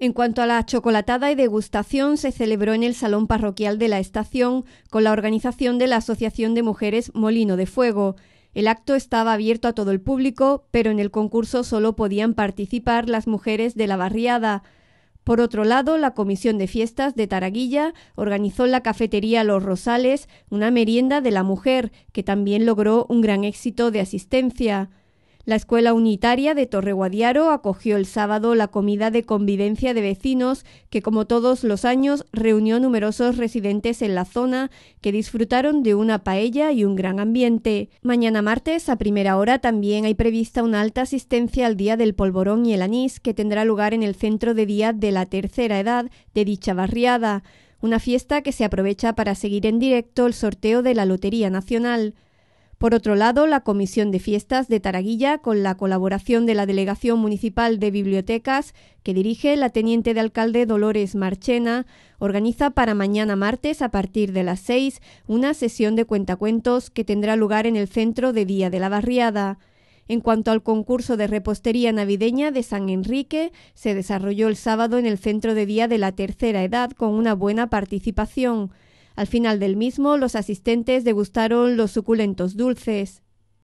En cuanto a la chocolatada y degustación, se celebró en el Salón Parroquial de la Estación con la organización de la Asociación de Mujeres Molino de Fuego. El acto estaba abierto a todo el público, pero en el concurso solo podían participar las mujeres de la barriada. Por otro lado, la Comisión de Fiestas de Taraguilla organizó en la cafetería Los Rosales una merienda de la mujer, que también logró un gran éxito de asistencia. La Escuela Unitaria de Torreguadiaro acogió el sábado la comida de convivencia de vecinos que, como todos los años, reunió numerosos residentes en la zona que disfrutaron de una paella y un gran ambiente. Mañana martes, a primera hora, también hay prevista una alta asistencia al Día del Polvorón y el Anís, que tendrá lugar en el centro de día de la tercera edad de dicha barriada, una fiesta que se aprovecha para seguir en directo el sorteo de la Lotería Nacional. Por otro lado, la Comisión de Fiestas de Taraguilla, con la colaboración de la Delegación Municipal de Bibliotecas, que dirige la Teniente de Alcalde Dolores Marchena, organiza para mañana martes, a partir de las seis una sesión de cuentacuentos que tendrá lugar en el Centro de Día de la Barriada. En cuanto al concurso de repostería navideña de San Enrique, se desarrolló el sábado en el Centro de Día de la Tercera Edad con una buena participación. Al final del mismo, los asistentes degustaron los suculentos dulces.